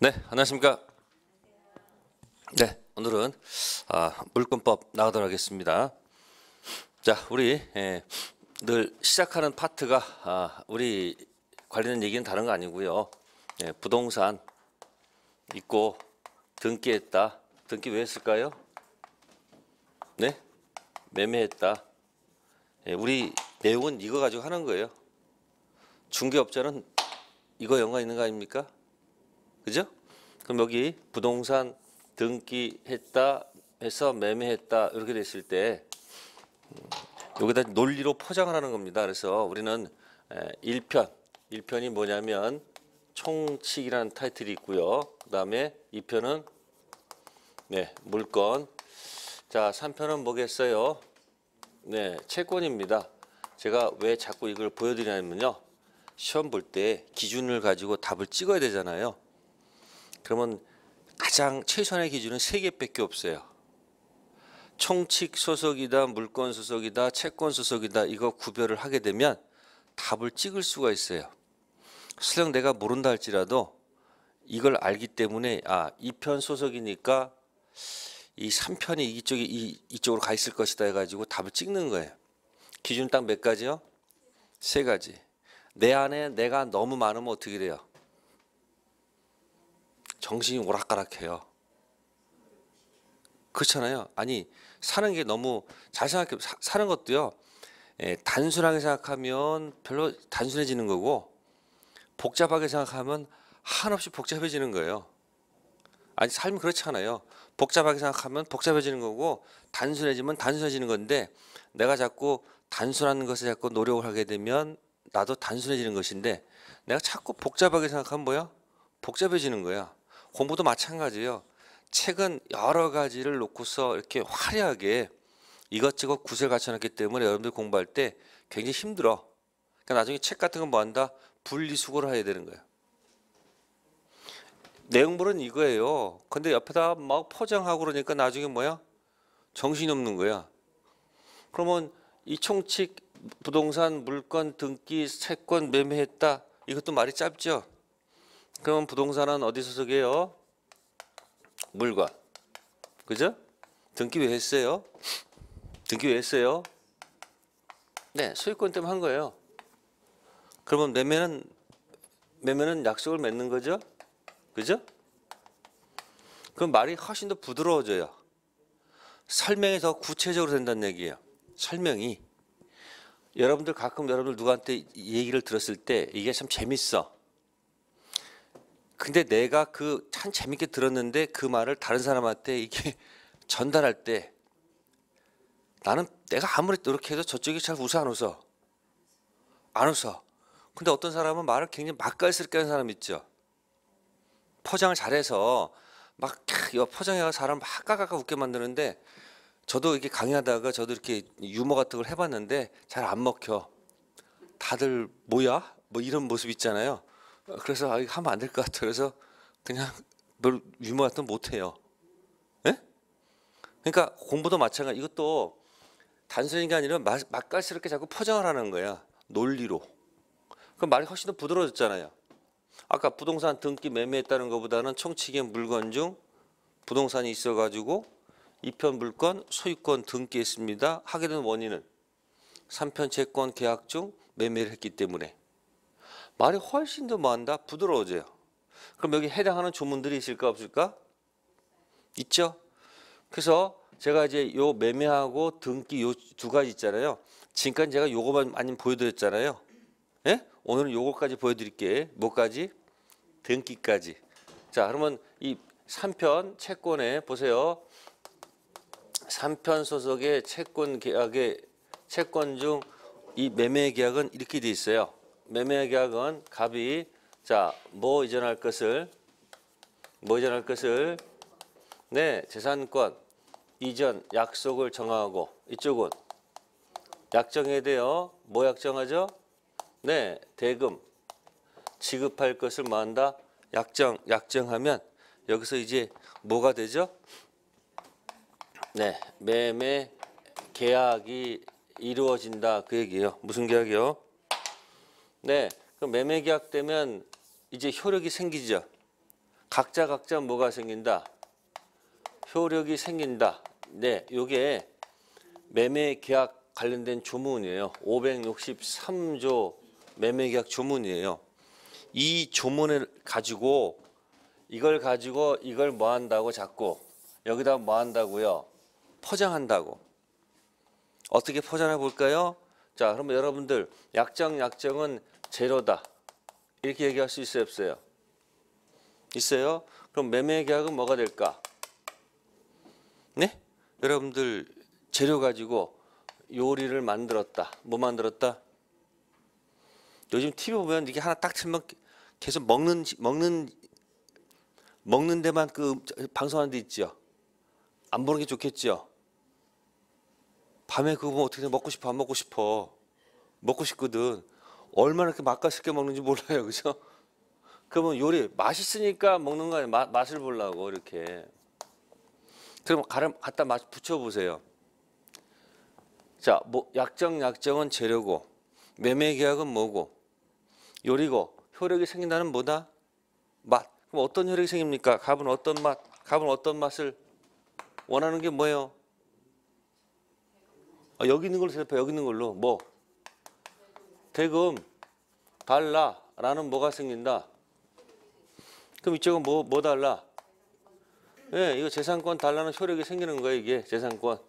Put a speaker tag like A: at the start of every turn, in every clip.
A: 네, 안녕하십니까. 네, 오늘은 아, 물권법 나가도록 하겠습니다. 자, 우리 에, 예, 늘 시작하는 파트가 아, 우리 관련된 얘기는 다른 거 아니고요. 예, 부동산 있고 등기했다. 등기 왜 했을까요? 네, 매매했다. 예, 우리 내용은 이거 가지고 하는 거예요. 중개업자는 이거 연관 있는 거 아닙니까? 그죠? 그럼 여기 부동산 등기했다 해서 매매했다 이렇게 됐을 때 음, 여기다 논리로 포장을 하는 겁니다. 그래서 우리는 1편, 1편이 뭐냐면 총칙이라는 타이틀이 있고요. 그 다음에 2편은 네, 물건. 자, 3편은 뭐겠어요? 네, 채권입니다. 제가 왜 자꾸 이걸 보여드리냐면요. 시험 볼 때 기준을 가지고 답을 찍어야 되잖아요. 그러면 가장 최소한의 기준은 세 개밖에 없어요. 총칙 소속이다, 물권 소속이다, 채권 소속이다 이거 구별을 하게 되면 답을 찍을 수가 있어요. 설령 내가 모른다 할지라도 이걸 알기 때문에 아, 이 편 소속이니까 이 3편이 이쪽에 이, 이쪽으로 가 있을 것이다 해 가지고 답을 찍는 거예요. 기준 딱몇 가지요? 세 가지. 내 안에 내가 너무 많으면 어떻게 돼요? 정신이 오락가락해요. 그렇잖아요. 아니 사는 게 너무 잘 생각해 사, 사는 것도요. 예, 단순하게 생각하면 별로 단순해지는 거고 복잡하게 생각하면 한없이 복잡해지는 거예요. 아니 삶이 그렇지 아요 복잡하게 생각하면 복잡해지는 거고 단순해지면 단순해지는 건데 내가 자꾸 단순한 것에 자꾸 노력을 하게 되면 나도 단순해지는 것인데 내가 자꾸 복잡하게 생각하면 뭐야? 복잡해지는 거야. 공부도 마찬가지예요. 책은 여러 가지를 놓고서 이렇게 화려하게 이것저것 구슬 갖춰놨기 때문에 여러분들 공부할 때 굉장히 힘들어. 그러니까 나중에 책 같은 건 뭐 한다? 분리수거를 해야 되는 거예요. 내용물은 이거예요. 근데 옆에다 막 포장하고 그러니까 나중에 뭐야? 정신이 없는 거야. 그러면 이 총칙 부동산 물건 등기 채권 매매했다. 이것도 말이 짧죠. 그럼 부동산은 어디서 속이요 물건. 그죠? 등기 왜 했어요? 등기 왜 했어요? 네, 소유권 때문에 한 거예요. 그러면 매매는 매매는 약속을 맺는 거죠? 그죠? 그럼 말이 훨씬 더 부드러워져요. 설명이 더 구체적으로 된다는 얘기예요. 설명이 여러분들 가끔 여러분들 누구한테 얘기를 들었을 때 이게 참 재밌어. 근데 내가 그 참 재밌게 들었는데 그 말을 다른 사람한테 이게 렇 전달할 때 나는 내가 아무리 노력해도 저쪽이 잘 웃어 안 웃어 안 웃어 근데 어떤 사람은 말을 굉장히 맛깔스럽게 하는 사람 있죠 포장을 잘해서 막 포장해서 사람 막 까까까 웃게 만드는데 저도 이렇게 강의하다가 저도 이렇게 유머 같은 걸 해봤는데 잘 안 먹혀 다들 뭐야 뭐 이런 모습 있잖아요 그래서 아, 하면 안 될 것 같아. 그래서 그냥 별 유머 같은 못 해요. 예? 그러니까 공부도 마찬가지. 이것도 단순히 게 아니라 마, 맛스럽게 자꾸 포장을 하는 거야. 논리로. 그럼 말이 훨씬 더부드러졌잖아요 아까 부동산 등기 매매했다는 것보다는 청취계 물건 중 부동산이 있어가지고 2편 물건 소유권 등기했습니다. 하게 된 원인은 3편 채권 계약 중 매매를 했기 때문에 말이 훨씬 더 많다 부드러워져요. 그럼 여기 해당하는 조문들이 있을까 없을까? 있죠. 그래서 제가 이제 요 매매하고 등기 요 두 가지 있잖아요. 지금까지 제가 요거만 많이 보여드렸잖아요. 예? 오늘은 요거까지 보여드릴게. 뭐까지? 등기까지. 자, 그러면 이 3편 채권에 보세요. 3편 소속의 채권 계약의 채권 중 이 매매 계약은 이렇게 돼 있어요. 매매 계약은 갑이 자, 뭐 이전할 것을 뭐 이전할 것을 네, 재산권 이전 약속을 정하고 이쪽은 약정에 대하뭐 약정하죠? 네, 대금 지급할 것을 뭐다 약정, 약정하면 여기서 이제 뭐가 되죠? 네, 매매 계약이 이루어진다 그 얘기예요. 무슨 계약이요? 네, 그럼 매매 계약 되면 이제 효력이 생기죠. 각자 각자 뭐가 생긴다? 효력이 생긴다. 네, 요게 매매 계약 관련된 조문이에요. 563조 매매 계약 조문이에요. 이 조문을 가지고 이걸 가지고 이걸 뭐 한다고 잡고 여기다 뭐 한다고요? 포장한다고. 어떻게 포장해 볼까요? 자, 그러면 여러분들 약정 약정은 제로다. 이렇게 얘기할 수 있어요, 없어요? 있어요? 그럼 매매 계약은 뭐가 될까? 네? 여러분들 재료 가지고 요리를 만들었다. 뭐 만들었다? 요즘 TV 보면 이게 하나 딱 틀면 계속 먹는 먹는 먹는 데만 그 음, 방송하는 데 있죠. 안 보는 게 좋겠죠. 밤에 그거 보면 어떻게 먹고 싶어 안 먹고 싶어 먹고 싶거든. 얼마나 이렇게 맛가스게 먹는지 몰라요. 그죠? 그러면 요리 맛있으니까 먹는 거 아니에요. 마, 맛을 보려고 이렇게. 그럼 가름 갖다 맛 붙여 보세요. 자, 뭐 약정 약정은 재료고 매매 계약은 뭐고 요리고 효력이 생긴다는 뭐다? 맛. 그럼 어떤 효력이 생깁니까? 갑은 어떤 맛? 갑은 어떤 맛을 원하는 게 뭐예요? 아, 여기 있는 걸로 대답해. 여기 있는 걸로. 뭐? 대금 달라라는 뭐가 생긴다. 그럼 이쪽은 뭐, 뭐 달라? 예, 이거 재산권 달라는 효력이 생기는 거예요, 이게 재산권.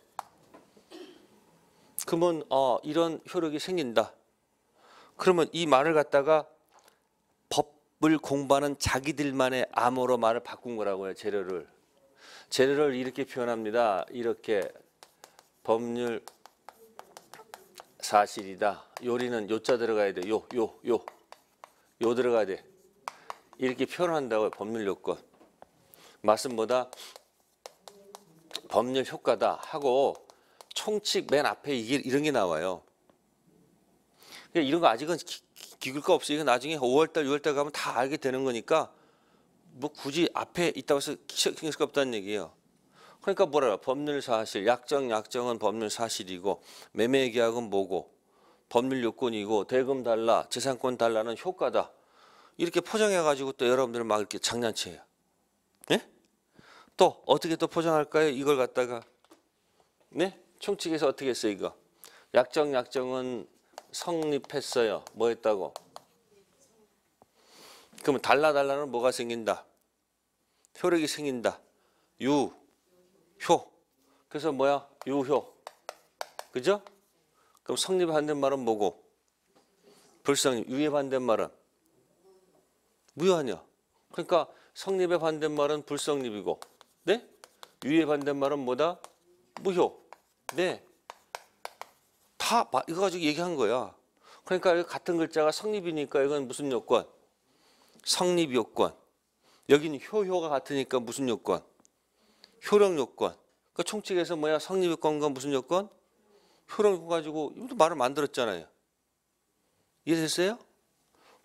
A: 그러면 어, 이런 효력이 생긴다. 그러면 이 말을 갖다가 법을 공부하는 자기들만의 암호로 말을 바꾼 거라고요, 재료를. 재료를 이렇게 표현합니다. 이렇게 법률 사실이다. 요리는 요자 들어가야 돼. 요, 요, 요. 요 들어가야 돼. 이렇게 표현한다고 법률 요건. 말씀 보다 법률 효과다 하고 총칙 맨 앞에 이게 이런 게 나와요. 그러니까 이런 거 아직은 기글 거 없이 이거 나중에 5월달, 6월달 가면 다 알게 되는 거니까 뭐 굳이 앞에 있다고 해서 신경 쓸거 없다는 얘기예요. 그러니까 뭐라 요 법률 사실, 약정 약정은 법률 사실이고 매매 계약은 뭐고 법률 요건이고 대금 달라, 재산권 달라는 효과다. 이렇게 포장해 가지고 또여러분들막 이렇게 장난치요. 네? 예? 또 어떻게 또 포장할까요? 이걸 갖다가 네? 총칙에서 어떻게 했어요, 이거? 약정 약정은 성립했어요. 뭐 했다고? 그러면 달라 달라는 뭐가 생긴다? 효력이 생긴다. 유 효. 그래서 뭐야? 유효. 그죠? 그럼 성립 반대말은 뭐고? 불성립. 유의 반대말은? 무효하냐? 그러니까 성립의 반대말은 불성립이고, 네? 유의 반대말은 뭐다? 무효. 네. 다 이거 가지고 얘기한 거야. 그러니까 같은 글자가 성립이니까 이건 무슨 요건? 성립 요건. 여기는 효효가 같으니까 무슨 요건? 효력 요건. 그 총칙에서 뭐야 성립 요건과 무슨 요건? 효력 요건 가지고 이것도 말을 만들었잖아요. 이해됐어요?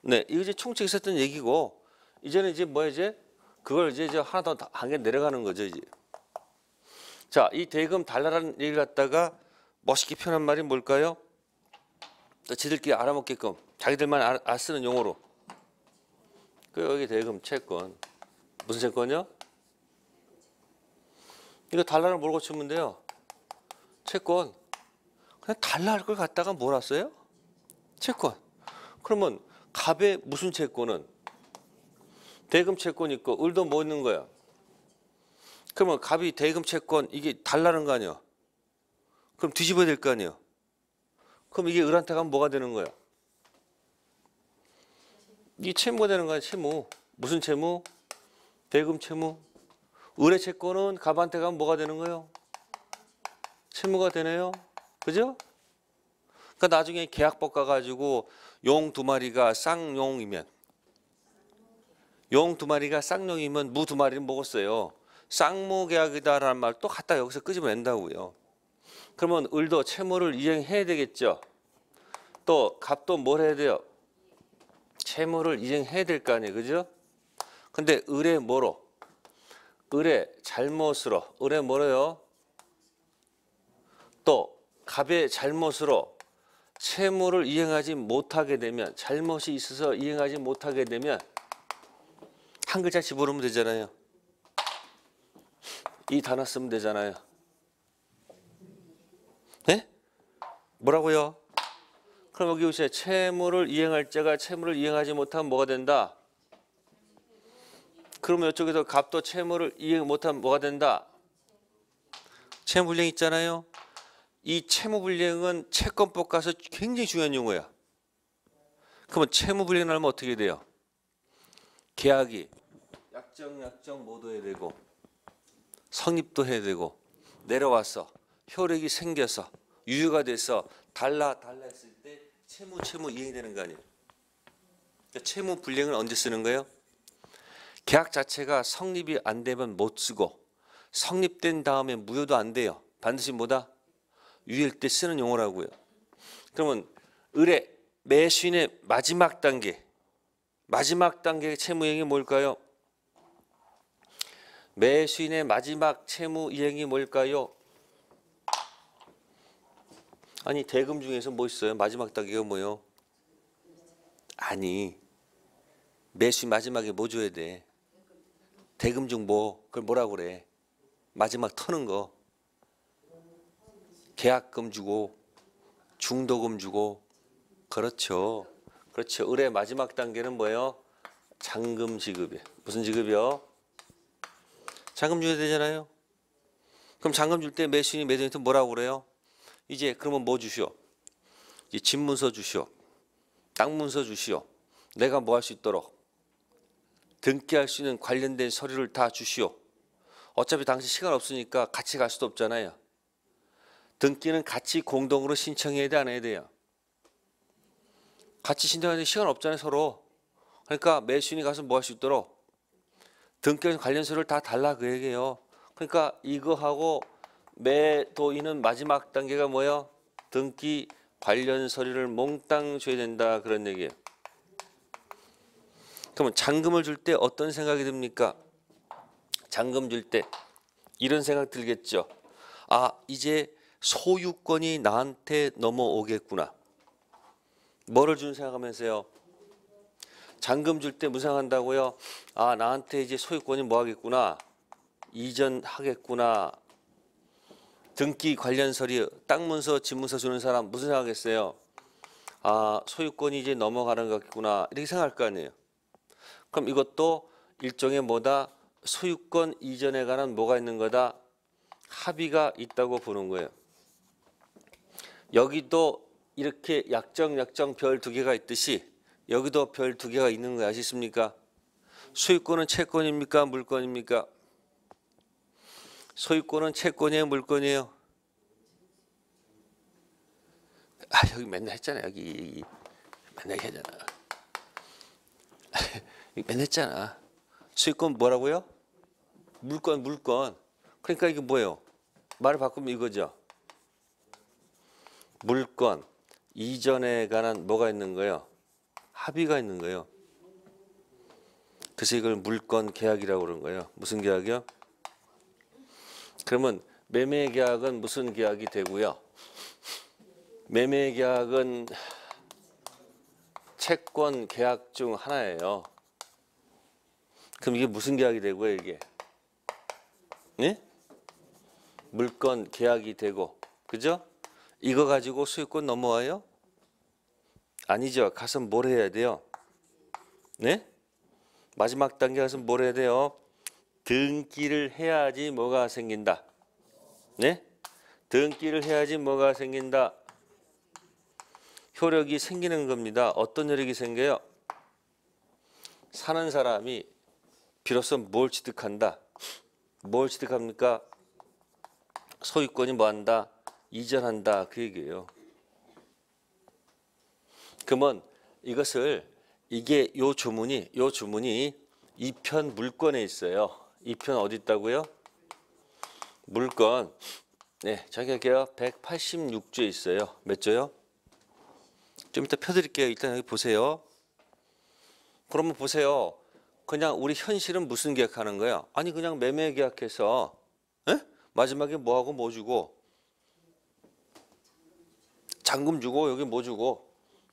A: 네, 이거 이제 총칙에서 했던 얘기고 이제는 이제 뭐야 이제 그걸 이제, 이제 하나 더한계 내려가는 거죠 이제. 자, 이 대금 달라라는 얘기를 갖다가 멋있게 표현한 말이 뭘까요? 지들끼리 알아먹게끔 자기들만 알, 아, 쓰는 용어로. 그 여기 대금 채권 무슨 채권이요? 이거 달러를 뭘 고치면 돼요? 채권. 그냥 달러를 갖다가 몰았어요? 채권. 그러면 갑에 무슨 채권은? 대금 채권 있고 을도 뭐 있는 거야? 그러면 갑이 대금 채권 이게 달라는 거 아니야? 그럼 뒤집어야 될 거 아니에요? 그럼 이게 을한테 가면 뭐가 되는 거야? 이 채무가 되는 거야, 아니 채무. 무슨 채무? 대금 채무. 의뢰채권은 갑한테 가면 뭐가 되는 거예요? 채무가 되네요. 그죠? 그러니까 나중에 계약법 가가지고 용 두 마리가 쌍용이면 용 두 마리가 쌍용이면 무 두 마리는 먹었어요. 쌍무 계약이다라는 말 또 갖다 여기서 끄집어낸다고요. 그러면 을도 채무를 이행해야 되겠죠. 또 갑도 뭘 해야 돼요? 채무를 이행해야 될 거 아니에요. 그죠? 근데 을의 뭐로? 을의 잘못으로 을의 뭐래요? 또 갑의 잘못으로 채무를 이행하지 못하게 되면 잘못이 있어서 이행하지 못하게 되면 한 글자 집어넣면 되잖아요. 이 단어 쓰면 되잖아요. 네? 뭐라고요? 그럼 여기 보세요. 채무를 이행할 자가 채무를 이행하지 못하면 뭐가 된다? 그러면 이쪽에서 값도 채무를 이행 못하면 뭐가 된다? 채무불이행 있잖아요. 이 채무불이행은 채권법 가서 굉장히 중요한 용어야. 그러면 채무불이행 나면 어떻게 돼요? 계약이 약정 약정 모두 해야 되고 성립도 해야 되고 내려와서 효력이 생겨서 유효가 돼서 달라 달라 했을 때 채무 채무 이행이 되는 거 아니에요. 그러니까 채무 불이행은 언제 쓰는 거예요? 계약 자체가 성립이 안 되면 못 쓰고 성립된 다음에 무효도 안 돼요. 반드시 뭐다? 유일 때 쓰는 용어라고요. 그러면 의뢰 매수인의 마지막 단계 마지막 단계 채무이행이 뭘까요? 매수인의 마지막 채무이행이 뭘까요? 아니 대금 중에서 뭐 있어요? 마지막 단계가 뭐요? 아니 매수인 마지막에 뭐 줘야 돼? 대금 중보 그걸 뭐라 그래? 마지막 터는 거 계약금 주고 중도금 주고 그렇죠. 그렇죠. 을의 마지막 단계는 뭐예요? 잔금 지급이에요. 무슨 지급이요? 잔금 줘야 되잖아요. 그럼 잔금 줄 때 매수인이 매도인한테 뭐라고 그래요? 이제 그러면 뭐 주시오? 이 집문서 주시오. 땅 문서 주시오. 내가 뭐 할 수 있도록 등기할 수 있는 관련된 서류를 다 주시오. 어차피 당시 시간 없으니까 같이 갈 수도 없잖아요. 등기는 같이 공동으로 신청해야 돼, 안 해야 돼요? 같이 신청하는 시간 없잖아요, 서로. 그러니까 매수인이 가서 뭐 할 수 있도록 등기에 관련 서류를 다 달라 그 얘기예요. 그러니까 이거하고 매도인은 마지막 단계가 뭐예요? 등기 관련 서류를 몽땅 줘야 된다 그런 얘기예요. 그러면 잔금을 줄 때 어떤 생각이 듭니까? 잔금 줄 때 이런 생각 들겠죠. 아 이제 소유권이 나한테 넘어오겠구나. 뭐를 준 생각하면서요? 잔금 줄 때 무상한다고요? 아 나한테 이제 소유권이 뭐 하겠구나. 이전하겠구나. 등기 관련 서류, 땅 문서, 집 문서 주는 사람 무슨 생각하어요아 소유권이 이제 넘어가는 것 같구나 이렇게 생각할 거 아니에요. 그럼 이것도 일종의 뭐다 소유권 이전에 관한 뭐가 있는 거다 합의가 있다고 보는 거예요. 여기도 이렇게 약정 약정 별 두 개가 있듯이 여기도 별 두 개가 있는 거 아시십니까? 소유권은 채권입니까 물건입니까? 소유권은 채권이에요 물건이에요? 아 여기 맨날 했잖아 여기 맨날 했잖아. 맨 했잖아. 수익권 뭐라고요? 물건, 물건. 그러니까 이게 뭐예요? 말을 바꾸면 이거죠. 물건, 이전에 관한 뭐가 있는 거예요? 합의가 있는 거예요. 그래서 이걸 물건 계약이라고 그런 거예요. 무슨 계약이요? 그러면 매매 계약은 무슨 계약이 되고요? 매매 계약은 채권 계약 중 하나예요. 그럼 이게 무슨 계약이 되고요, 이게? 네? 물건 계약이 되고, 그죠? 이거 가지고 수익권 넘어와요? 아니죠. 가서 뭘 해야 돼요? 네? 마지막 단계 가서 뭘 해야 돼요? 등기를 해야지 뭐가 생긴다. 네? 등기를 해야지 뭐가 생긴다. 효력이 생기는 겁니다. 어떤 효력이 생겨요? 사는 사람이 비로소 뭘 취득한다. 뭘 취득합니까? 소유권이 뭐한다? 이전한다. 그 얘기예요. 그러면 이것을 이게 요 주문이 요 주문이 2편 물건에 있어요. 2편 어디 있다고요? 물건. 네, 자기할게요. 186조에 있어요. 몇 조요? 좀 이따 펴드릴게요. 일단 여기 보세요. 그러면 보세요. 그냥 우리 현실은 무슨 계약하는 거야? 아니 그냥 매매 계약해서 에? 예? 마지막에 뭐하고 뭐 주고 잔금 주고 여기 뭐 주고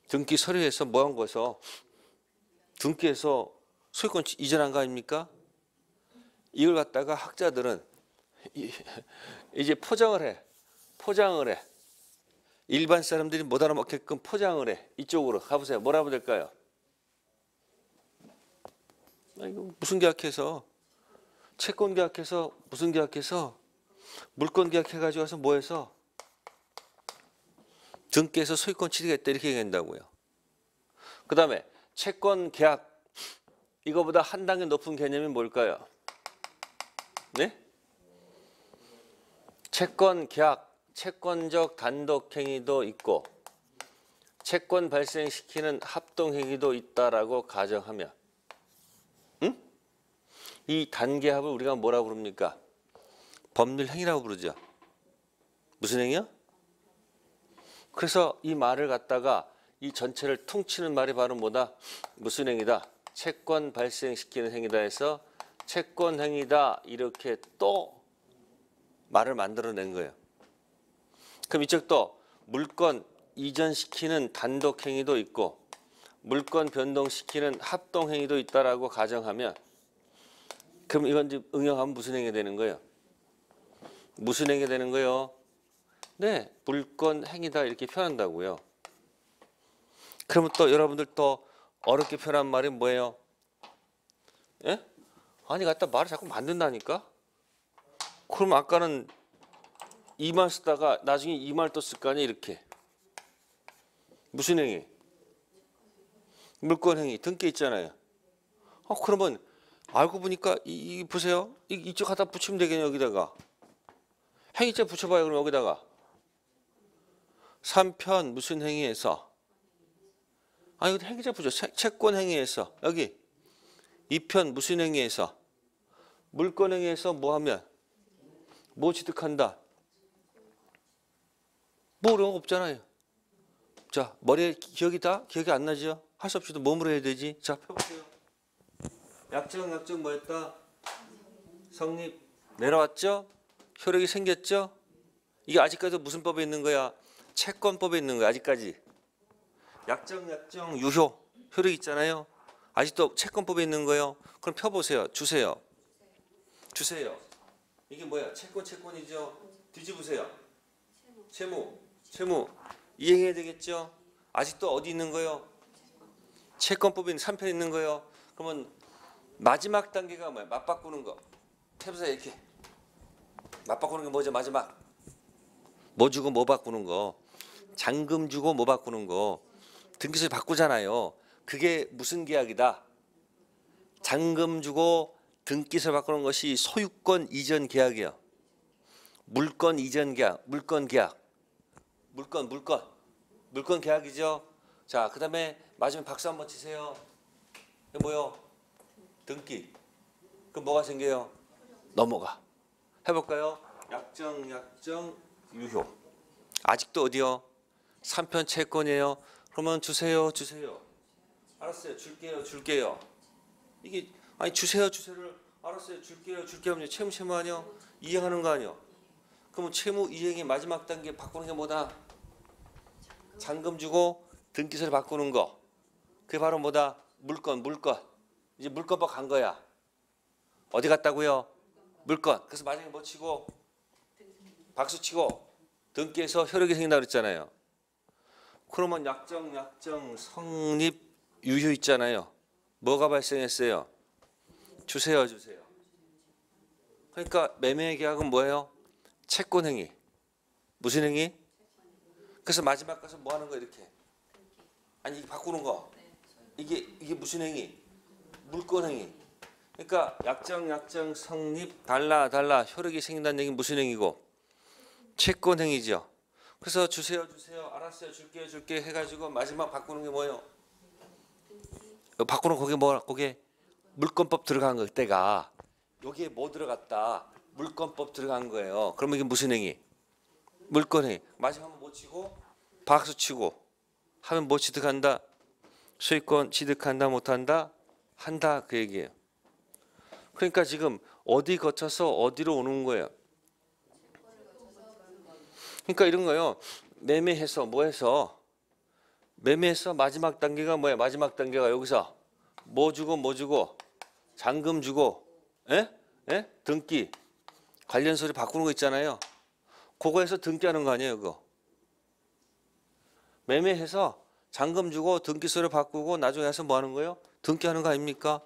A: 등기 서류해서 뭐 한 거서 등기해서 소유권 이전한 거 아닙니까? 이걸 갖다가 학자들은 이제 포장을 해. 포장을 해. 일반 사람들이 못 알아먹게끔 포장을 해. 이쪽으로 가보세요. 뭐라고 될까요? 아, 무슨 계약해서 채권 계약해서 무슨 계약해서 물권 계약해가지고 와서 뭐해서 등기해서 소유권 취득했다 이렇게 얘기한다고요. 그 다음에 채권 계약 이거보다 한 단계 높은 개념이 뭘까요? 네? 채권 계약, 채권적 단독 행위도 있고 채권 발생시키는 합동 행위도 있다라고 가정하면 이 단계합을 우리가 뭐라고 부릅니까? 법률 행위라고 부르죠. 무슨 행위요? 그래서 이 말을 갖다가 이 전체를 통치는 말이 바로 뭐다? 무슨 행위다? 채권 발생시키는 행위다 해서 채권 행위다 이렇게 또 말을 만들어낸 거예요. 그럼 이쪽도 물건 이전시키는 단독 행위도 있고 물건 변동시키는 합동 행위도 있다라 가정하면 그럼 이건 이제 응용하면 무슨 행위 되는 거예요? 무슨 행위 되는 거예요? 네, 물건 행위다 이렇게 표현한다고요. 그러면 또 여러분들 또 어렵게 표현한 말이 뭐예요? 예? 아니 갖다 말을 자꾸 만든다니까? 그럼 아까는 이 말 쓰다가 나중에 이 말 또 쓸 거 아니야 이렇게 무슨 행위? 물건 행위 등기 있잖아요. 어 그러면 알고 보니까 이, 이 보세요. 이, 이쪽 갖다 붙이면 되겠네 여기다가. 행위자 붙여봐요 그럼 여기다가. 3편 무슨 행위에서. 아 이거 행위자 붙여. 채, 권 행위에서. 여기. 2편 무슨 행위에서. 물권 행위에서 뭐 하면. 뭐 취득한다. 뭐어려거 없잖아요. 자 머리에 기억이 다 기억이 안 나죠? 할 수 없이도 몸으로 해야 되지. 자 펴보세요. 약정 약정 뭐였다? 성립 내려왔죠? 효력이 생겼죠? 이게 아직까지 무슨 법에 있는 거야? 채권법에 있는 거야 아직까지 약정 약정 유효 효력 있잖아요 아직도 채권법에 있는 거예요 그럼 펴보세요 주세요 주세요 이게 뭐야 채권 채권이죠 뒤집으세요 채무 채무 이행해야 되겠죠 아직도 어디 있는 거예요 채권법에 있는 3편 있는 거예요 그러면 마지막 단계가 뭐야? 맞바꾸는 거. 탭에서 이렇게 맞바꾸는 게 뭐죠? 마지막. 뭐 주고 뭐 바꾸는 거. 잔금 주고 뭐 바꾸는 거. 등기소에 바꾸잖아요. 그게 무슨 계약이다? 잔금 주고 등기소 바꾸는 것이 소유권 이전 계약이요 물건 이전 계약, 물건 계약. 물건, 물건. 물건 계약이죠. 자, 그다음에 마지막 박수 한번 치세요. 뭐요? 등기. 그럼 뭐가 생겨요? 넘어가. 해볼까요? 약정, 약정, 유효. 아직도 어디요? 3편 채권이에요. 그러면 주세요, 주세요. 알았어요, 줄게요, 줄게요. 이게 아니 주세요, 주세요를 알았어요, 줄게요, 줄게요 하면 채무 채무 아니요? 이행하는 거 아니요? 그러면 채무 이행의 마지막 단계 바꾸는 게 뭐다? 잔금 주고 등기세를 바꾸는 거. 그게 바로 뭐다? 물건, 물건. 이제 물건 간 거야. 어디 갔다고요? 물건. 그래서 마지에뭐 치고 박수 치고 등기에서 혈액이 생긴다 그랬잖아요. 그러면 약정, 약정, 성립, 유효 있잖아요. 뭐가 발생했어요? 주세요, 주세요. 그러니까 매매 계약은 뭐예요? 채권 행위. 무슨 행위? 그래서 마지막 가서 뭐 하는 거 이렇게? 아니 이게 바꾸는 거. 네, 이게 이게 무슨 행위? 물권행위. 그러니까 약정 약정 성립 달라 달라 효력이 생긴다는 얘기는 무슨 행위고 채권행위죠. 그래서 주세요 주세요 알았어요 줄게 줄게 해가지고 마지막 바꾸는 게 뭐예요? 바꾸는 거기 뭐거기 물권법 들어간 거 때가 여기에 뭐 들어갔다 물권법 들어간 거예요. 그러면 이게 무슨 행위? 물권행위. 마지막 하면 뭐 치고 박수 치고 하면 뭐 취득한다? 수익권 취득한다 못한다? 한다 그 얘기예요. 그러니까 지금 어디 거쳐서 어디로 오는 거예요. 그러니까 이런 거요. 매매해서 뭐해서 매매해서 마지막 단계가 뭐예요? 마지막 단계가 여기서 뭐 주고 뭐 주고 잔금 주고 에? 예? 에? 예? 등기 관련 서류 바꾸는 거 있잖아요. 그거에서 등기하는 거 아니에요, 그거. 매매해서 잔금 주고 등기소를 바꾸고 나중에 해서뭐 하는 거예요? 등기하는 거 아닙니까?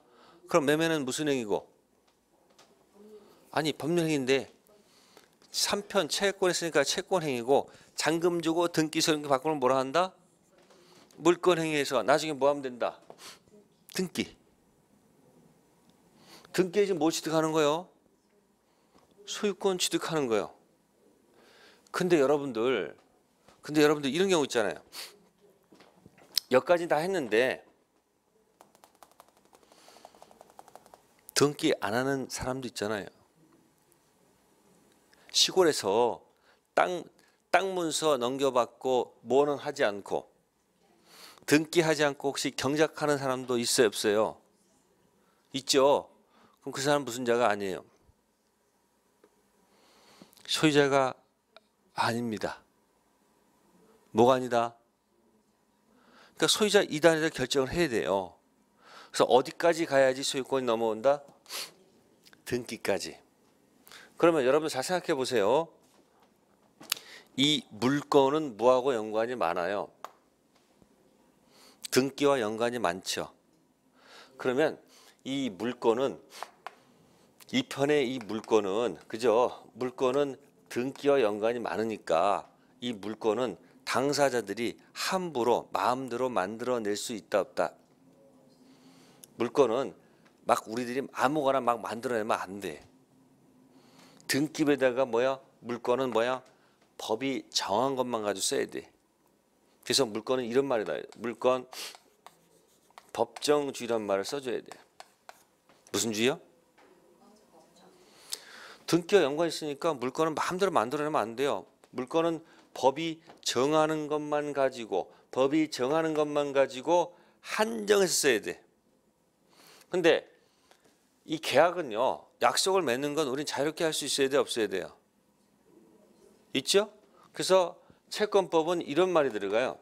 A: 그럼 매매는 무슨 행위고? 아니 법률행위인데 3편 채권 했으니까 채권행위고 잔금 주고 등기소 등기 바꾸면 뭐라 한다? 물건행위에서 나중에 뭐 하면 된다? 등기 등기에 지금 뭘 뭐 취득하는 거예요? 소유권 취득하는 거예요 근데 여러분들 근데 여러분들 이런 경우 있잖아요 여기까지 다 했는데 등기 안 하는 사람도 있잖아요. 시골에서 땅, 땅 문서 넘겨받고 뭐는 하지 않고 등기하지 않고 혹시 경작하는 사람도 있어요 없어요? 있죠. 그럼 그 사람 무슨 자가 아니에요. 소유자가 아닙니다. 뭐가 아니다? 그러니까 소유자 이단에서 결정을 해야 돼요. 그래서 어디까지 가야지 소유권이 넘어온다? 등기까지. 그러면 여러분 잘 생각해 보세요. 이 물건은 뭐하고 연관이 많아요? 등기와 연관이 많죠. 그러면 이 물건은 이 편의 이 물건은 그죠? 물건은 등기와 연관이 많으니까 이 물건은 당사자들이 함부로 마음대로 만들어낼 수 있다 없다. 물건은 막 우리들이 아무거나 막 만들어내면 안 돼. 등급에다가 뭐야? 물건은 뭐야? 법이 정한 것만 가지고 써야 돼. 그래서 물건은 이런 말이다. 물건 법정주의란 말을 써줘야 돼. 무슨 주의요? 등기와 연관 있으니까 물건은 마음대로 만들어내면 안 돼요. 물건은 법이 정하는 것만 가지고 법이 정하는 것만 가지고 한정해서 써야 돼. 근데 이 계약은요. 약속을 맺는 건 우린 자유롭게 할 수 있어야 돼 없어야 돼요. 있죠? 그래서 채권법은 이런 말이 들어가요.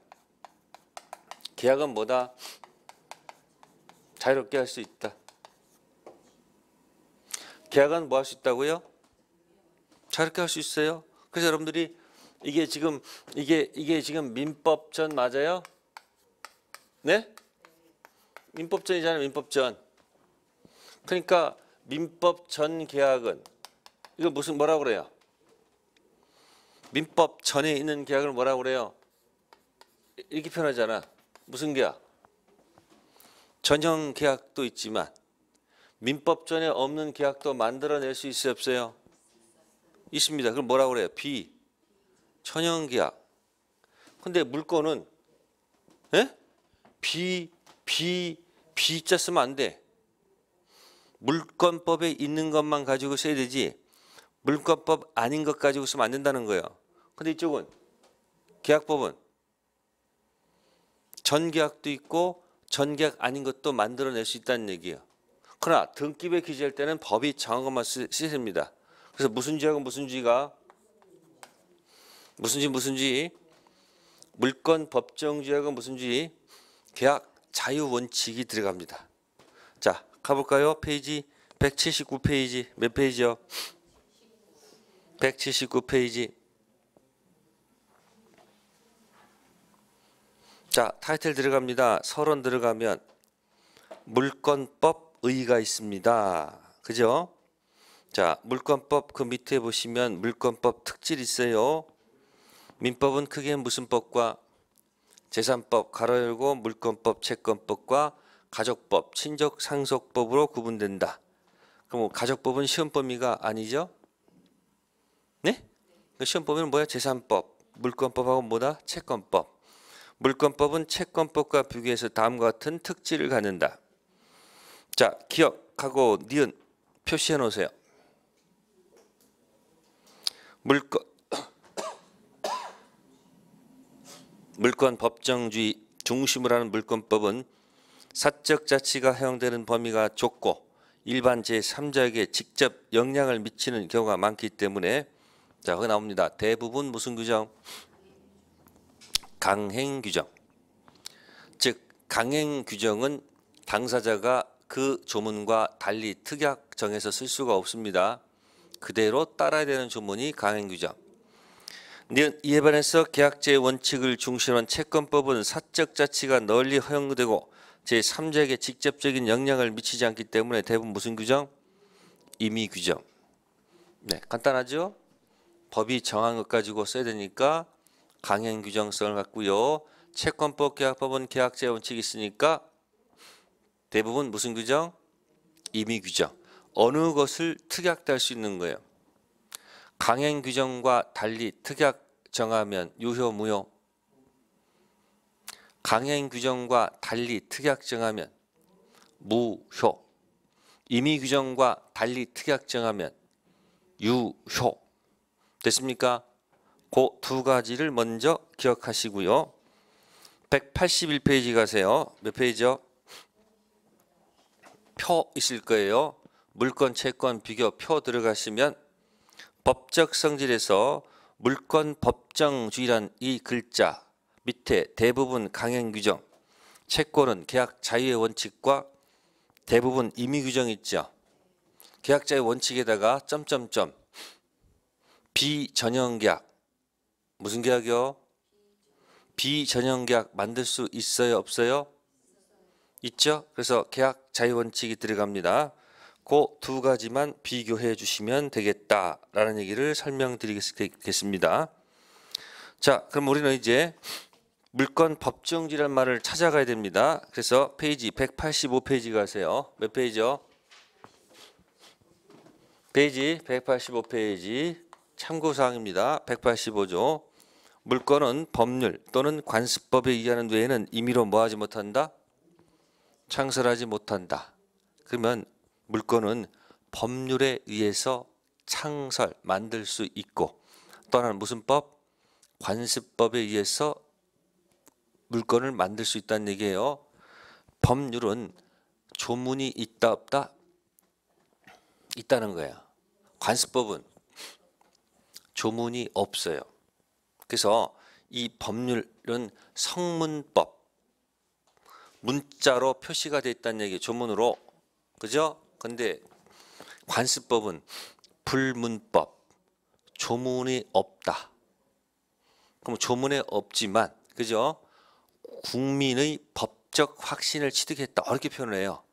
A: 계약은 뭐다? 자유롭게 할 수 있다. 계약은 뭐 할 수 있다고요? 자유롭게 할 수 있어요. 그래서 여러분들이 이게 지금 이게 이게 지금 민법전 맞아요? 네? 민법전이잖아요. 민법전. 그러니까 민법전 계약은 이거 무슨 뭐라고 그래요? 민법 전에 있는 계약을 뭐라고 그래요? 이렇게 표현하잖아. 무슨 계약? 전형 계약도 있지만 민법 전에 없는 계약도 만들어낼 수 있어요 없어요? 있습니다. 그럼 뭐라고 그래요? 비 천연기야. 근데 물건은 에? 예? 비, 비, 비자 쓰면 안 돼. 물건법에 있는 것만 가지고 써야 되지 물건법 아닌 것 가지고 쓰면 안 된다는 거예요. 근데 이쪽은 계약법은 전계약도 있고 전계약 아닌 것도 만들어낼 수 있다는 얘기예요. 그러나 등기부에 기재할 때는 법이 정한 것만 쓰, 쓰십니다. 그래서 무슨 지역은 무슨 지가 무슨지 무슨지 물권 법정주약은 무슨지 계약 자유원칙이 들어갑니다. 자 가볼까요? 페이지 179페이지 몇 페이지요? 179페이지 자 타이틀 들어갑니다. 서론 들어가면 물권법 의가 있습니다. 그죠? 자 물권법 그 밑에 보시면 물권법 특질 있어요. 민법은 크게 무슨 법과 재산법, 가로 열고 물권법, 채권법과 가족법, 친족 상속법으로 구분된다. 그럼 가족법은 시험 범위가 아니죠? 네? 그 시험 범위는 뭐야? 재산법, 물권법하고 뭐다? 채권법. 물권법은 채권법과 비교해서 다음과 같은 특질을 갖는다. 자, 기억하고 니은 표시해 놓으세요. 물권 물권 법정주의 중심으로 하는 물권법은 사적 자치가 허용되는 범위가 좁고 일반 제3자에게 직접 영향을 미치는 경우가 많기 때문에 자, 거기 나옵니다. 대부분 무슨 규정? 강행 규정. 즉 강행 규정은 당사자가 그 조문과 달리 특약 정해서 쓸 수가 없습니다. 그대로 따라야 되는 조문이 강행 규정. 이에 반해서 계약제의 원칙을 중심한 채권법은 사적 자치가 널리 허용되고 제3자에게 직접적인 영향을 미치지 않기 때문에 대부분 무슨 규정? 임의 규정. 네, 간단하죠? 법이 정한 것 가지고 써야 되니까 강행 규정성을 갖고요. 채권법, 계약법은 계약제 원칙이 있으니까 대부분 무슨 규정? 임의 규정. 어느 것을 특약할 수 있는 거예요. 강행 규정과 달리 특약 정하면 유효 무효 강행 규정과 달리 특약 정하면 무효 임의 규정과 달리 특약 정하면 유효 됐습니까? 그 두 가지를 먼저 기억하시고요. 181페이지 가세요. 몇 페이지요? 표 있을 거예요. 물건, 채권, 비교, 표 들어가시면 법적 성질에서 물권 법정주의란 이 글자 밑에 대부분 강행 규정, 채권은 계약 자유의 원칙과 대부분 임의 규정 있죠. 계약 자유 원칙에다가 점점점 비전형 계약 무슨 계약이요? 비전형 계약 만들 수 있어요 없어요? 있죠. 그래서 계약 자유 원칙이 들어갑니다. 그두 가지만 비교해 주시면 되겠다라는 얘기를 설명드리겠습니다. 자, 그럼 우리는 이제 물건 법정지란 말을 찾아가야 됩니다. 그래서 페이지 185페이지 가세요. 몇 페이지요? 페이지 185페이지 참고사항입니다. 185조 물건은 법률 또는 관습법에 의하는 외에는 임의로 뭐하지 못한다? 창설하지 못한다. 그러면 물건은 법률에 의해서 창설 만들 수 있고 또 하나는 무슨 법? 관습법에 의해서 물건을 만들 수 있다는 얘기예요. 법률은 조문이 있다 없다 있다는 거예요 관습법은 조문이 없어요. 그래서 이 법률은 성문법 문자로 표시가 돼 있다는 얘기 조문으로 그죠? 근데 관습법은 불문법 조문이 없다. 그럼 조문에 없지만 그죠? 국민의 법적 확신을 취득했다. 어렵게 표현을 해요.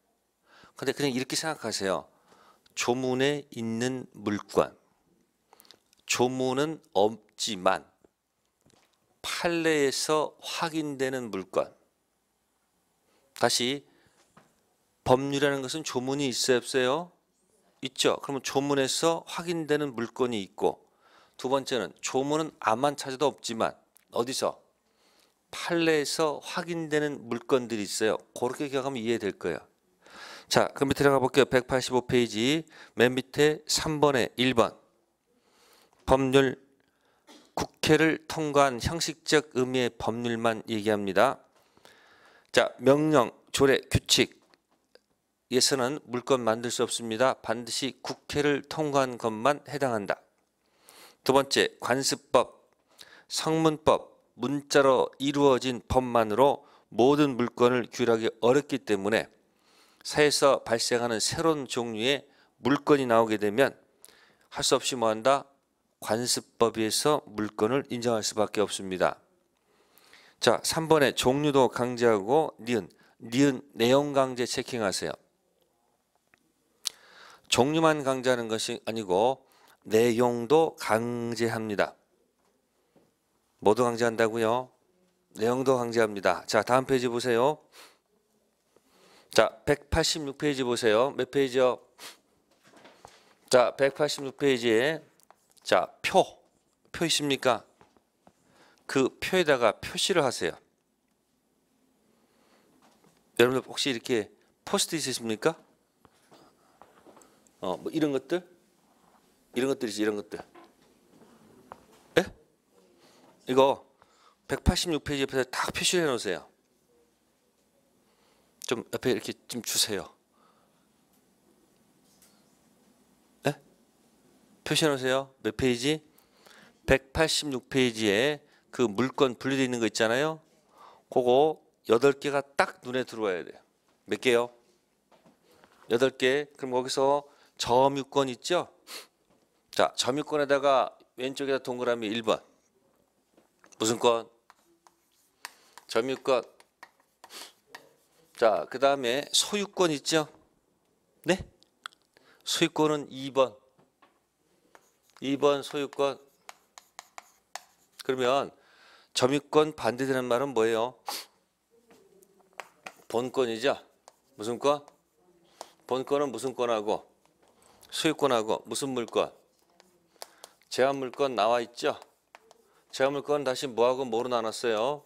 A: 근데 그냥 이렇게 생각하세요. 조문에 있는 물권. 조문은 없지만 판례에서 확인되는 물권. 다시 법률이라는 것은 조문이 있어요 없어요? 있죠. 그러면 조문에서 확인되는 물건이 있고 두 번째는 조문은 암만 찾아도 없지만 어디서 판례에서 확인되는 물건들이 있어요. 그렇게 기억하면 이해될 거예요. 자, 그 밑에 들어가 볼게요. 185페이지 맨 밑에 3번에 1번 법률 국회를 통과한 형식적 의미의 법률만 얘기합니다. 자, 명령, 조례, 규칙 예산은 물건 만들 수 없습니다. 반드시 국회를 통과한 것만 해당한다. 두 번째, 관습법, 성문법, 문자로 이루어진 법만으로 모든 물건을 규율하기 어렵기 때문에 사회에서 발생하는 새로운 종류의 물건이 나오게 되면 할 수 없이 뭐한다? 관습법에서 물건을 인정할 수밖에 없습니다. 자, 3번에 종류도 강제하고 니은, 니은 내용 강제 체킹하세요. 종류만 강제하는 것이 아니고 내용도 강제합니다. 모두 강제한다고요? 내용도 강제합니다. 자, 다음 페이지 보세요. 자, 186페이지 보세요. 몇 페이지요? 자, 186페이지에 자, 표. 표 있습니까? 그 표에다가 표시를 하세요. 여러분들 혹시 이렇게 포스트잇 있습니까? 어, 뭐 이런 것들? 이런 것들이지, 이런 것들. 예? 이거 186페이지 옆에 딱 표시해 놓으세요. 좀 옆에 이렇게 좀 주세요. 예? 표시해 놓으세요. 몇 페이지? 186페이지에 그 물건 분리되어 있는 거 있잖아요. 그거 8개가 딱 눈에 들어와야 돼요. 몇 개요? 8개. 그럼 거기서 점유권 있죠? 자, 점유권에다가 왼쪽에다 동그라미 1번. 무슨 권? 점유권. 자, 그 다음에 소유권 있죠? 네? 소유권은 2번. 2번 소유권. 그러면 점유권 반대되는 말은 뭐예요? 본권이죠? 무슨 권? 본권은 무슨 권하고? 소유권하고 무슨 물건? 제한물권 나와 있죠? 제한물권 다시 뭐하고 뭐로 나눴어요?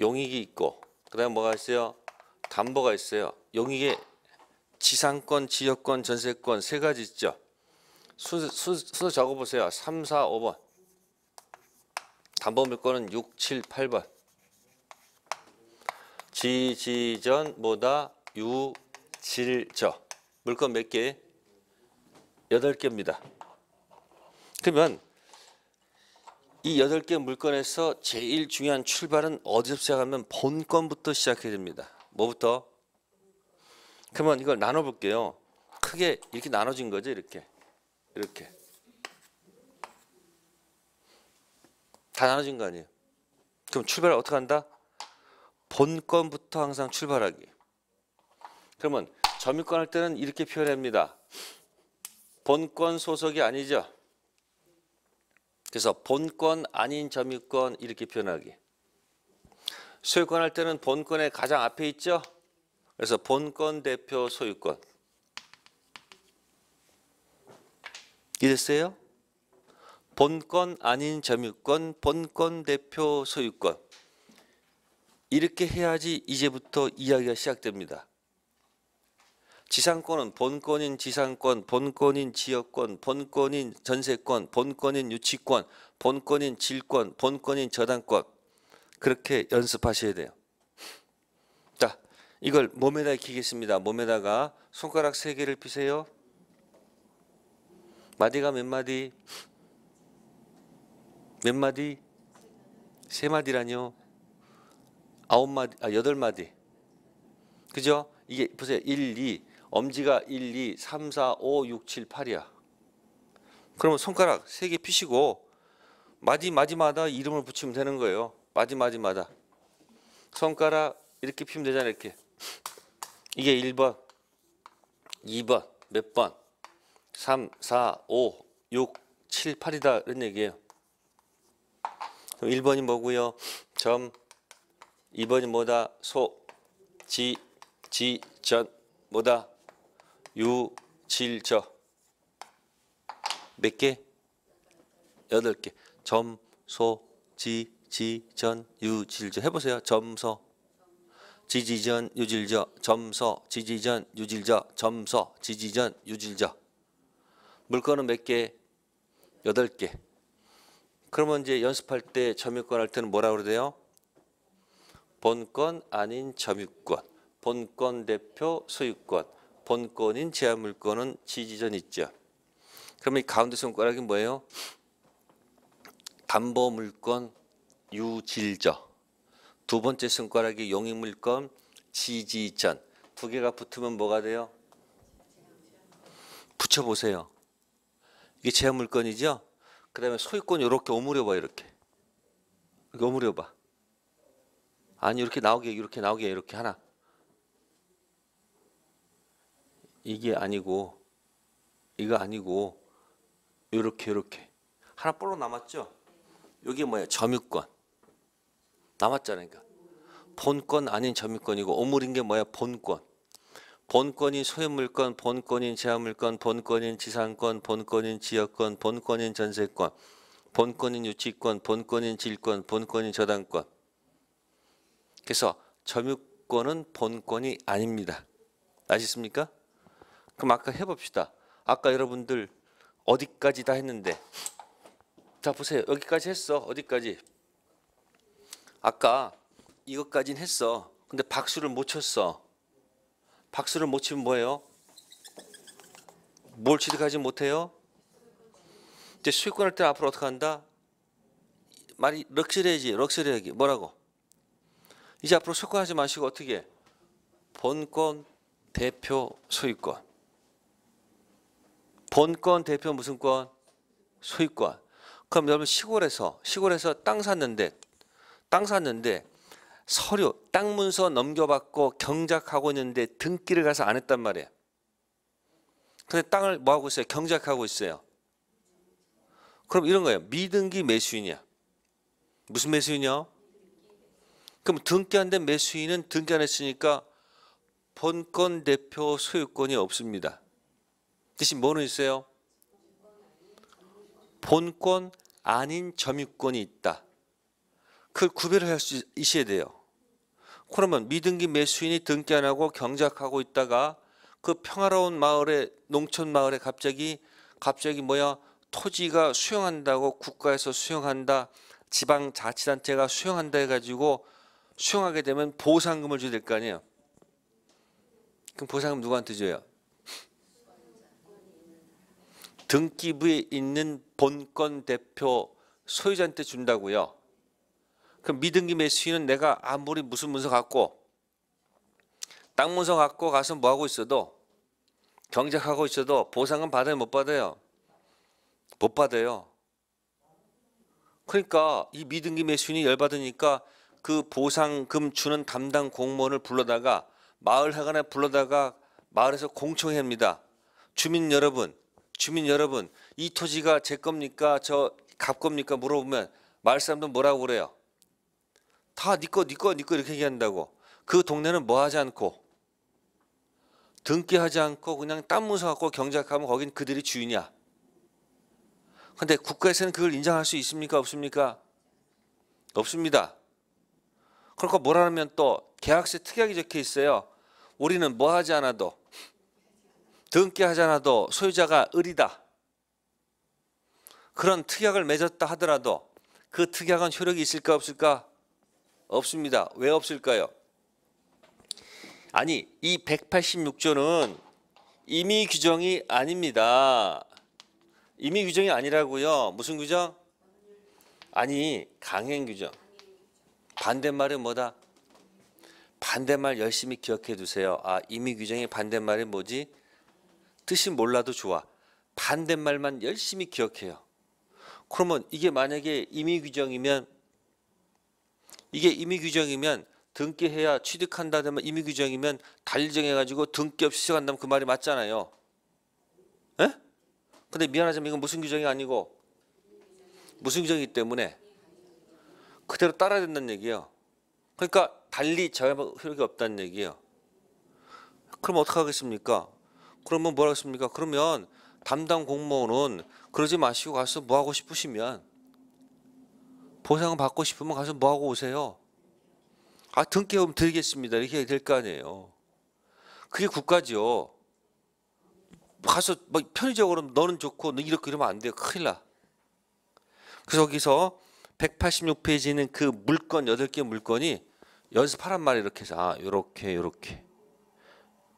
A: 용익이 있고 그 다음에 뭐가 있어요? 담보가 있어요. 용익에 지상권, 지역권, 전세권 세 가지 있죠. 순서, 순서 적어보세요. 3, 4, 5번. 담보물권은 6, 7, 8번. 지, 지, 전, 뭐다, 유, 질, 저. 물건 몇 개? 8개입니다. 그러면 이 8개 물건에서 제일 중요한 출발은 어디서 시작하면 본건부터 시작해야 됩니다. 뭐부터? 그러면 이걸 나눠볼게요. 크게 이렇게 나눠진 거죠. 이렇게. 이렇게. 다 나눠진 거 아니에요. 그럼 출발을 어떻게 한다? 본건부터 항상 출발하기. 그러면 점유권 할 때는 이렇게 표현합니다. 본권 소속이 아니죠. 그래서 본권 아닌 점유권 이렇게 표현하기. 소유권 할 때는 본권의 가장 앞에 있죠. 그래서 본권 대표 소유권. 이랬어요? 본권 아닌 점유권, 본권 대표 소유권. 이렇게 해야지 이제부터 이야기가 시작됩니다. 지상권은 본권인 지상권, 본권인 지역권, 본권인 전세권, 본권인 유치권, 본권인 질권, 본권인 저당권 그렇게 연습하셔야 돼요. 자, 이걸 몸에다 익히겠습니다. 몸에다가 손가락 3개를 피세요. 마디가 몇 마디? 몇 마디? 세 마디라뇨. 아홉 마디, 아 여덟 마디. 그죠? 이게 보세요. 1, 2, 엄지가 1, 2, 3, 4, 5, 6, 7, 8이야. 그러면 손가락 3개 피시고 마디 마디마다 이름을 붙이면 되는 거예요. 마디 마디마다. 손가락 이렇게 피면 되잖아요. 이렇게. 이게 1번, 2번, 몇 번, 3, 4, 5, 6, 7, 8이다 이런 얘기예요. 그럼 1번이 뭐고요? 점, 2번이 뭐다? 소, 지, 지, 전, 뭐다? 유질저 몇 개? 여덟 개. 점, 소, 지, 지, 전, 유, 질, 저 해보세요. 점서, 지지전, 유질저, 점서, 지지전, 유질저, 점서, 지지전, 유질저. 물건은 몇 개? 여덟 개. 그러면 이제 연습할 때 점유권 할 때는 뭐라 그러요 본권 아닌 점유권, 본권 대표 소유권, 본권인 제한물권은 지지전 있죠. 그러면 이 가운데 손가락이 뭐예요? 담보물권 유질저 두 번째 손가락이 용익물권 지지전 두 개가 붙으면 뭐가 돼요? 붙여보세요. 이게 제한물권이죠? 그 다음에 소유권 이렇게 오므려봐 이렇게. 이렇게 오므려봐. 아니 이렇게 나오게 이렇게 나오게 이렇게 하나. 이게 아니고 이거 아니고 이렇게이렇게 하나 볼로 남았죠? 여기 뭐야 점유권 남았잖아요 그러니까. 본권 아닌 점유권이고 오물인 게 뭐야 본권 본권인 소유물권 본권인 재화물권 본권인 지상권 본권인 지역권 본권인 전세권 본권인 유치권 본권인 질권 본권인 저당권 그래서 점유권은 본권이 아닙니다 아시습니까? 그럼 아까 해봅시다. 아까 여러분들 어디까지 다 했는데 자 보세요. 여기까지 했어. 어디까지? 아까 이것까진 했어. 근데 박수를 못 쳤어. 박수를 못 치면 뭐예요? 뭘 취득하지 못해요? 이제 수익권 할때 앞으로 어떻게 한다? 말이 럭셔리지 럭셔리하기 뭐라고? 이제 앞으로 수익권 하지 마시고 어떻게? 본권, 대표, 소유권 본권 대표 무슨 권? 소유권. 그럼 여러분 시골에서 시골에서 땅 샀는데 땅 샀는데 서류 땅 문서 넘겨받고 경작하고 있는데 등기를 가서 안 했단 말이에요. 근데 땅을 뭐 하고 있어요? 경작하고 있어요. 그럼 이런 거예요. 미등기 매수인이야. 무슨 매수인이요? 그럼 등기 안 된 매수인은 등기 안 했으니까 본권 대표 소유권이 없습니다. 대신 뭐는 있어요? 본권 아닌 점유권이 있다. 그걸 구별을 할 수 있어야 돼요. 그러면 미등기 매수인이 등기 안 하고 경작하고 있다가 그 평화로운 마을에 농촌 마을에 갑자기 갑자기 뭐야 토지가 수용한다고 국가에서 수용한다 지방 자치단체가 수용한다 해가지고 수용하게 되면 보상금을 줘야 될거 아니에요. 그럼 보상금 누구한테 줘요? 등기부에 있는 본건 대표 소유자한테 준다고요. 그럼 미등기 매수인은 내가 아무리 무슨 문서 갖고 땅 문서 갖고 가서 뭐 하고 있어도 경작하고 있어도 보상은 받아요 못 받아요? 못 받아요. 그러니까 이 미등기 매수인이 열받으니까 그 보상금 주는 담당 공무원을 불러다가 마을회관에 불러다가 마을에서 공청회합니다. 주민 여러분 주민 여러분, 이 토지가 제 겁니까? 저 갑 겁니까? 물어보면 마을 사람들 뭐라고 그래요? 다 니꺼, 니꺼, 니꺼 이렇게 얘기한다고. 그 동네는 뭐 하지 않고 등기하지 않고 그냥 땀 무서갖고 워 경작하면 거긴 그들이 주인이야. 근데 국가에서는 그걸 인정할 수 있습니까? 없습니까? 없습니다. 그러니까 뭐라면 하또 계약서에 특이 적혀 있어요. 우리는 뭐 하지 않아도 등기 하잖아도 소유자가 을이다. 그런 특약을 맺었다 하더라도 그 특약은 효력이 있을까 없을까? 없습니다. 왜 없을까요? 아니 이 186조는 임의 규정이 아닙니다. 임의 규정이 아니라고요. 무슨 규정? 아니 강행 규정. 반대말은 뭐다? 반대말 열심히 기억해 두세요. 아 임의 규정의 반대말이 뭐지? 뜻이 몰라도 좋아. 반대말만 열심히 기억해요. 그러면 이게 만약에 임의 규정이면 이게 임의 규정이면 등기해야 취득한다 면 임의 규정이면 달정해 가지고 등기 없이 시작한다면 그 말이 맞잖아요. 예? 근데 미안하지만 이건 무슨 규정이 아니고 무슨 규정이기 때문에 그대로 따라야 된다는 얘기예요. 그러니까 달리 저야 효력이 없다는 얘기예요. 그럼 어떻게 하겠습니까? 그러면 뭐라 했습니까? 그러면 담당 공무원은 그러지 마시고 가서 뭐 하고 싶으시면 보상을 받고 싶으면 가서 뭐 하고 오세요. 아 등기금 드리겠습니다. 이렇게 될 거 아니에요. 그게 국가죠. 가서 막 뭐 편의적으로 너는 좋고 너 이렇게 이러면 안 돼요. 큰일 나. 그래서 여기서 186페이지는 그 물건 8개 물건이 연습하란 말이 이렇게 해서 아 요렇게 요렇게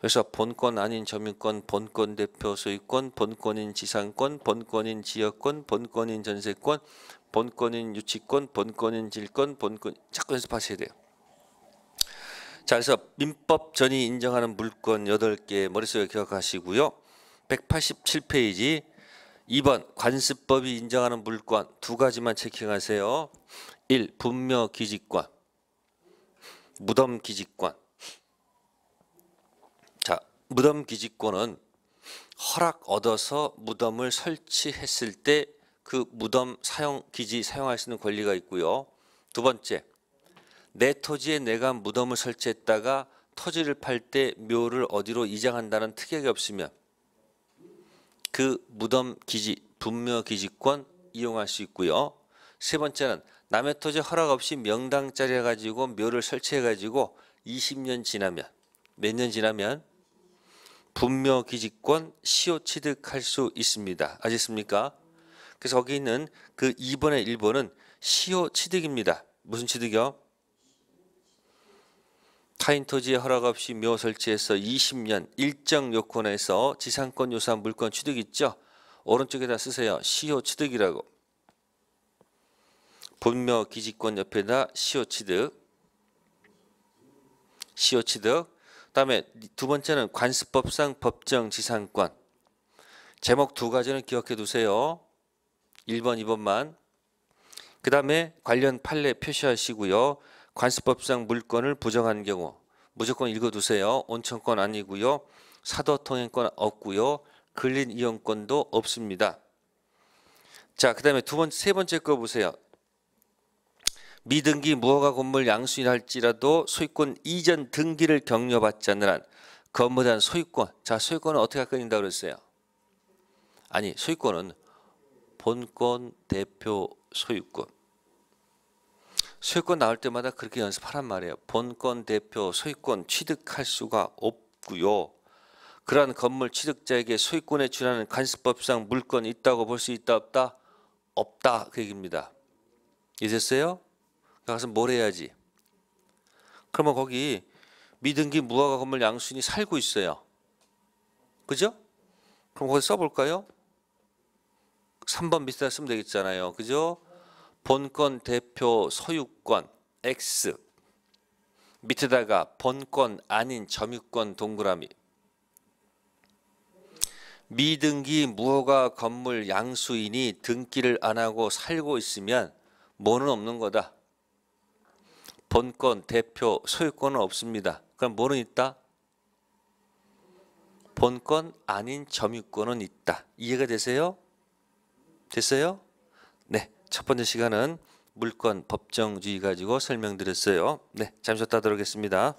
A: 그래서 본권 아닌 점유권, 본권 대표 소유권, 본권인 지상권, 본권인 지역권, 본권인 전세권, 본권인 유치권, 본권인 질권, 본권 자꾸 연습하셔야 돼요. 자 그래서 민법 전이 인정하는 물권 8개 머릿속에 기억하시고요. 187페이지 2번 관습법이 인정하는 물권 두 가지만 체킹하세요. 1. 분묘 기지권 무덤 기지권 무덤 기지권은 허락 얻어서 무덤을 설치했을 때 그 무덤 사용 기지 사용할 수 있는 권리가 있고요. 두 번째, 내 토지에 내가 무덤을 설치했다가 토지를 팔 때 묘를 어디로 이장한다는 특약이 없으면 그 무덤 기지 분묘 기지권 이용할 수 있고요. 세 번째는 남의 토지 허락 없이 명당 자리 해가지고 묘를 설치해가지고 20년 지나면 몇 년 지나면 분묘 기지권 시효 취득할 수 있습니다. 아셨습니까? 그래서 거기 있는 그 2번의 1번은 시효 취득입니다. 무슨 취득이요? 타인 토지에 허락 없이 묘 설치해서 20년 일정 요건에서 지상권 유산 물권 취득 있죠? 오른쪽에다 쓰세요. 시효 취득이라고. 분묘 기지권 옆에다 시효 취득. 시효 취득. 다음에 두 번째는 관습법상 법정 지상권. 제목 두 가지는 기억해 두세요. 1번, 2번만. 그 다음에 관련 판례 표시하시고요. 관습법상 물건을 부정한 경우 무조건 읽어두세요. 온천권 아니고요. 사도통행권 없고요. 근린이용권도 없습니다. 자, 그 다음에 두 번째, 세 번째 거 보세요. 미등기 무허가 건물 양수인할지라도 소유권 이전 등기를 격려받지 않는 한 건물에 대한 소유권 자 소유권은 어떻게 끊는다고 그랬어요? 아니 소유권은 본권 대표 소유권 소유권 나올 때마다 그렇게 연습하란 말이에요. 본권 대표 소유권 취득할 수가 없고요. 그러한 건물 취득자에게 소유권에 준하는 간섭법상 물권 있다고 볼 수 있다 없다? 없다 그 얘기입니다. 이해됐어요? 나가서 뭘 해야지? 그러면 거기 미등기 무화과 건물 양순이 살고 있어요. 그죠? 그럼 거기 써볼까요? 3번 비슷하게 쓰면 되겠잖아요. 그죠? 본권 대표 소유권 X 밑에다가 본권 아닌 점유권 동그라미 미등기 무허가 건물 양수인이 등기를 안 하고 살고 있으면 뭐는 없는 거다. 본권, 대표, 소유권은 없습니다. 그럼 뭐는 있다? 본권 아닌 점유권은 있다. 이해가 되세요? 됐어요? 네, 첫 번째 시간은 물권 법정주의 가지고 설명드렸어요. 네, 잠시 쉬었다 들어겠습니다